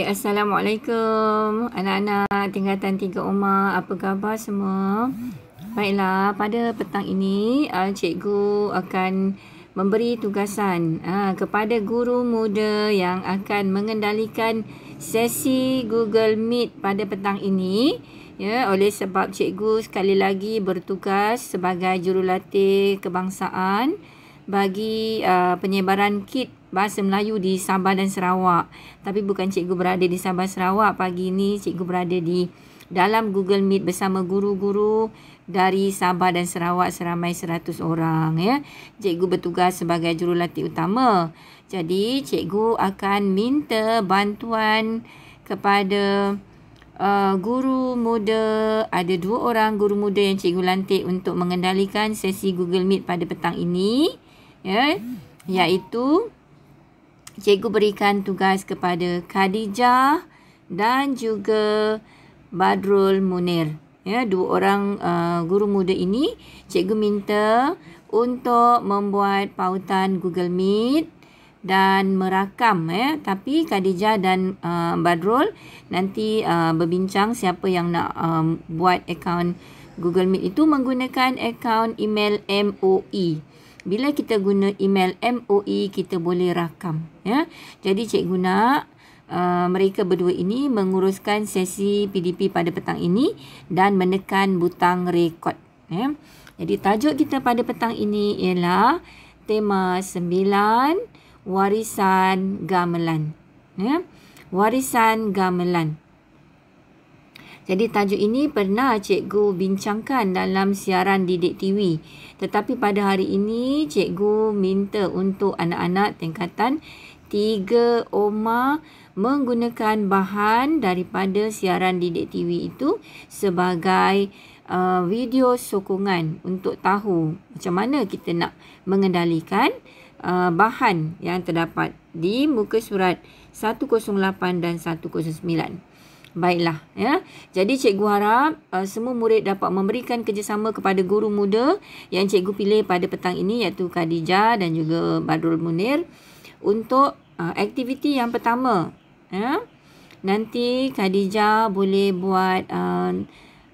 Okay, eh, Assalamualaikum anak-anak tingkatan tiga Oma. Apa khabar semua? Baiklah, pada petang ini uh, cikgu akan memberi tugasan uh, kepada guru muda yang akan mengendalikan sesi Google Meet pada petang ini. Ya, oleh sebab cikgu sekali lagi bertugas sebagai jurulatih kebangsaan bagi uh, penyebaran kit bahasa Melayu di Sabah dan Sarawak. Tapi bukan cikgu berada di Sabah Sarawak pagi ini, cikgu berada di dalam Google Meet bersama guru-guru dari Sabah dan Sarawak seramai 100 orang ya. Cikgu bertugas sebagai jurulatih utama. Jadi cikgu akan minta bantuan kepada uh, guru muda. Ada dua orang guru muda yang cikgu lantik untuk mengendalikan sesi Google Meet pada petang ini ya. Iaitu cikgu berikan tugas kepada Khadijah dan juga Badrul Munir. Ya, dua orang uh, guru muda ini cikgu minta untuk membuat pautan Google Meet dan merakam ya eh. tapi Khadijah dan uh, Badrul nanti uh, berbincang siapa yang nak um, buat akaun Google Meet itu menggunakan akaun email MOE. Bila kita guna email MOE, kita boleh rakam. Ya? Jadi cikgu nak uh, mereka berdua ini menguruskan sesi PDP pada petang ini dan menekan butang rekod. Ya? Jadi tajuk kita pada petang ini ialah tema 9 warisan gamelan. Ya? Warisan gamelan. Jadi tajuk ini pernah cikgu bincangkan dalam siaran Didik TV. Tetapi pada hari ini cikgu minta untuk anak-anak tingkatan 3 Oma menggunakan bahan daripada siaran Didik TV itu sebagai uh, video sokongan untuk tahu macam mana kita nak mengendalikan uh, bahan yang terdapat di muka surat 108 dan 109. Baiklah, ya. Jadi cikgu harap uh, semua murid dapat memberikan kerjasama kepada guru muda yang cikgu pilih pada petang ini iaitu Khadijah dan juga Badrul Munir untuk uh, aktiviti yang pertama, ya. Nanti Khadijah boleh buat uh,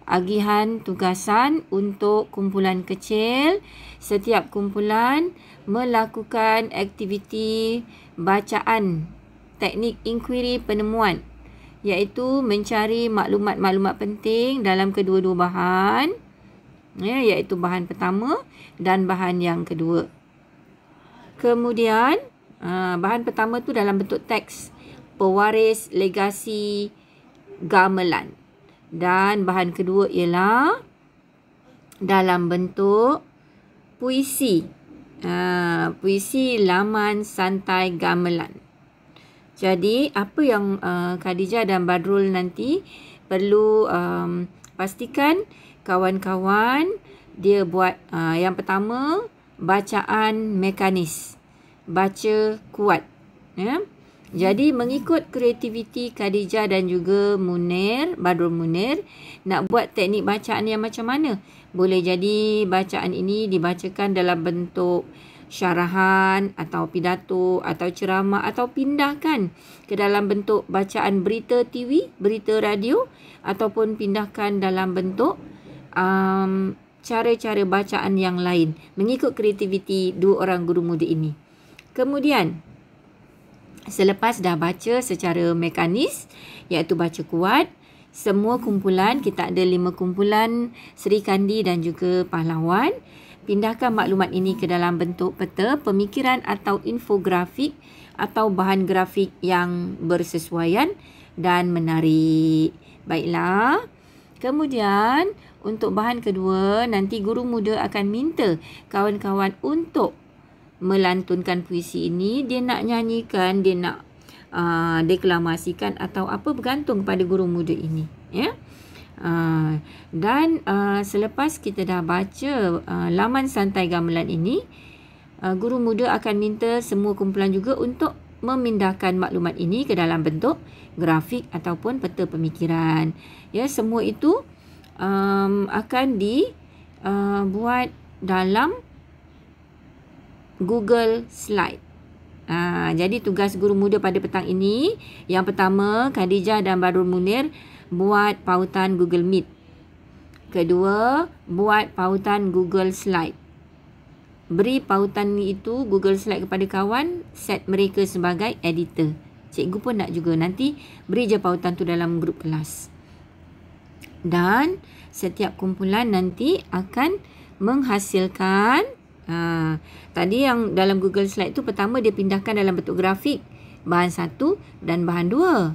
agihan tugasan untuk kumpulan kecil. Setiap kumpulan melakukan aktiviti bacaan teknik inquiry penemuan iaitu mencari maklumat-maklumat penting dalam kedua-dua bahan ya iaitu bahan pertama dan bahan yang kedua kemudian ha, bahan pertama tu dalam bentuk teks pewaris legasi gamelan dan bahan kedua ialah dalam bentuk puisi uh, puisi laman santai gamelan jadi apa yang uh, Khadijah dan Badrul nanti perlu um, pastikan kawan-kawan dia buat uh, yang pertama bacaan mekanis. Baca kuat. Ya. Jadi mengikut kreativiti Khadijah dan juga Munir, Badrul Munir nak buat teknik bacaan yang macam mana? Boleh jadi bacaan ini dibacakan dalam bentuk syarahan atau pidato atau ceramah atau pindahkan ke dalam bentuk bacaan berita TV, berita radio ataupun pindahkan dalam bentuk um, cara-cara bacaan yang lain mengikut kreativiti dua orang guru muda ini. Kemudian, selepas dah baca secara mekanis iaitu baca kuat, semua kumpulan, kita ada lima kumpulan Sri Kandi dan juga Pahlawan pindahkan maklumat ini ke dalam bentuk peta, pemikiran atau infografik atau bahan grafik yang bersesuaian dan menarik. Baiklah. Kemudian untuk bahan kedua, nanti guru muda akan minta kawan-kawan untuk melantunkan puisi ini. Dia nak nyanyikan, dia nak uh, deklamasikan atau apa bergantung kepada guru muda ini. Ya. Uh, dan uh, selepas kita dah baca uh, laman santai gamelan ini, uh, guru muda akan minta semua kumpulan juga untuk memindahkan maklumat ini ke dalam bentuk grafik ataupun peta pemikiran. Ya, semua itu um, akan dibuat dalam Google Slide. Ha, jadi tugas guru muda pada petang ini, yang pertama Khadijah dan Badrul Munir buat pautan Google Meet. Kedua, buat pautan Google Slide. Beri pautan itu Google Slide kepada kawan, set mereka sebagai editor. Cikgu pun nak juga nanti beri je pautan tu dalam grup kelas. Dan setiap kumpulan nanti akan menghasilkan ha, tadi yang dalam Google Slide tu pertama dia pindahkan dalam bentuk grafik bahan satu dan bahan dua.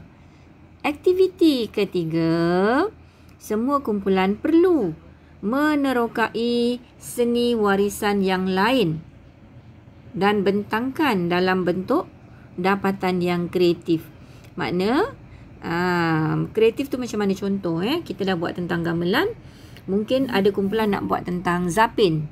Aktiviti ketiga, semua kumpulan perlu menerokai seni warisan yang lain dan bentangkan dalam bentuk dapatan yang kreatif. Makna um, kreatif tu macam mana contoh eh kita dah buat tentang gamelan, mungkin ada kumpulan nak buat tentang zapin,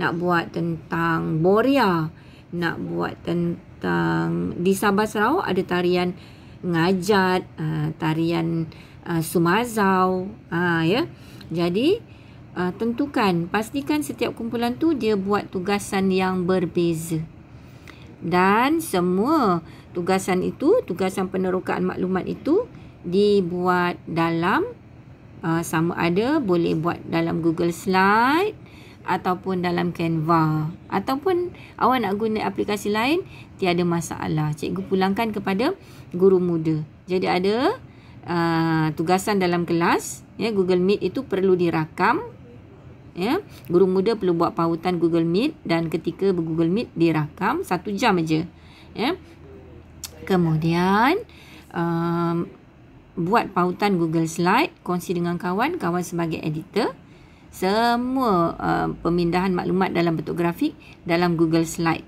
nak buat tentang boria, nak buat tentang di Sabah Sarawak ada tarian ngajat uh, tarian uh, sumazau uh, ya jadi uh, tentukan pastikan setiap kumpulan tu dia buat tugasan yang berbeza dan semua tugasan itu tugasan penerokaan maklumat itu dibuat dalam uh, sama ada boleh buat dalam Google Slide ataupun dalam Canva ataupun awak nak guna aplikasi lain tiada masalah cikgu pulangkan kepada guru muda jadi ada uh, tugasan dalam kelas ya Google Meet itu perlu dirakam ya guru muda perlu buat pautan Google Meet dan ketika ber Google Meet dirakam satu jam aja ya kemudian um, buat pautan Google Slide kongsi dengan kawan kawan sebagai editor semua uh, pemindahan maklumat dalam bentuk grafik dalam Google Slide.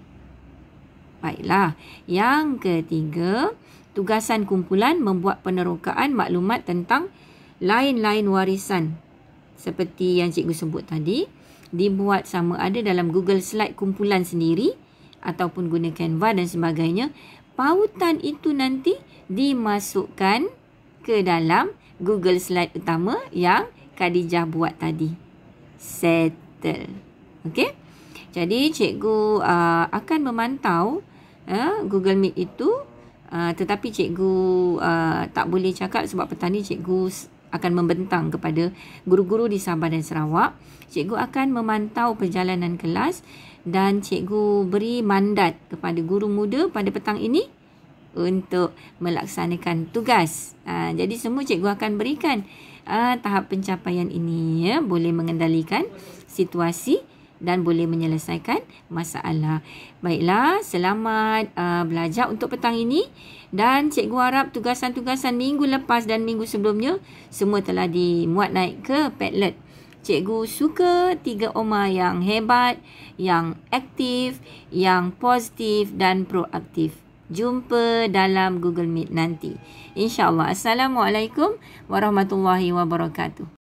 Baiklah, yang ketiga, tugasan kumpulan membuat penerokaan maklumat tentang lain-lain warisan. Seperti yang cikgu sebut tadi, dibuat sama ada dalam Google Slide kumpulan sendiri ataupun guna Canva dan sebagainya. Pautan itu nanti dimasukkan ke dalam Google Slide utama yang Khadijah buat tadi settle. Okey. Jadi cikgu uh, akan memantau uh, Google Meet itu uh, tetapi cikgu uh, tak boleh cakap sebab petani cikgu akan membentang kepada guru-guru di Sabah dan Sarawak. Cikgu akan memantau perjalanan kelas dan cikgu beri mandat kepada guru muda pada petang ini untuk melaksanakan tugas. Uh, jadi semua cikgu akan berikan uh, uh, tahap pencapaian ini ya boleh mengendalikan situasi dan boleh menyelesaikan masalah. Baiklah, selamat uh, belajar untuk petang ini dan cikgu harap tugasan-tugasan minggu lepas dan minggu sebelumnya semua telah dimuat naik ke Padlet. Cikgu suka tiga oma yang hebat, yang aktif, yang positif dan proaktif jumpa dalam Google Meet nanti. InsyaAllah. Assalamualaikum warahmatullahi wabarakatuh.